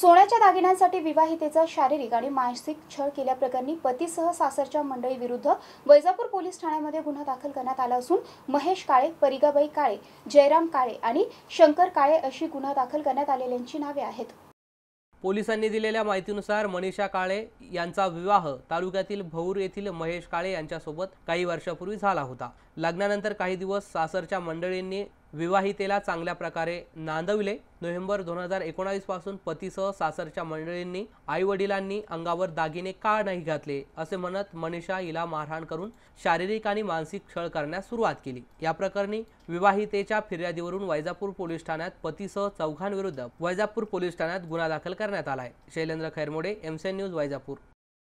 सोन्याच्या दागिन्यांसाठी विवाहितेचा शारीरिक आणि मानसिक छळ केल्याप्रकरणी पतीसह सासरच्या मंडळी विरुद्ध वैजापूर पोलीस ठाण्यामध्ये गुन्हा दाखल करण्यात आला असून महेश काळे परिगाबाई काळे जयराम काळे आणि शंकर काळे अशी गुन्हा दाखल करण्यात आलेल्यांची नावे आहेत पोलिसांनी दिलेल्या माहितीनुसार मनीषा काळे यांचा विवाह तालुक्यातील भौर येथील महेश काळे यांच्यासोबत काही वर्षापूर्वी झाला होता लग्नानंतर काही दिवस सासरच्या मंडळींनी विवाहितेला चांगल्या प्रकारे नांदविले नोव्हेंबर दोन हजार एकोणावीसपासून पतीसह सासरच्या मंडळींनी आईवडिलांनी अंगावर दागिने का नाही घातले असे म्हणत मनीषा हिला मारहाण करून शारीरिक आणि मानसिक छळ करण्यास सुरुवात केली या प्रकरणी विवाहितेच्या फिर्यादीवरून वैजापूर पोलीस ठाण्यात पतीसह चौघांविरुद्ध वैजापूर पोलीस ठाण्यात गुन्हा दाखल करण्यात आला आहे शैलेंद्र खैरमोडे एमसीएन न्यूज वैजापूर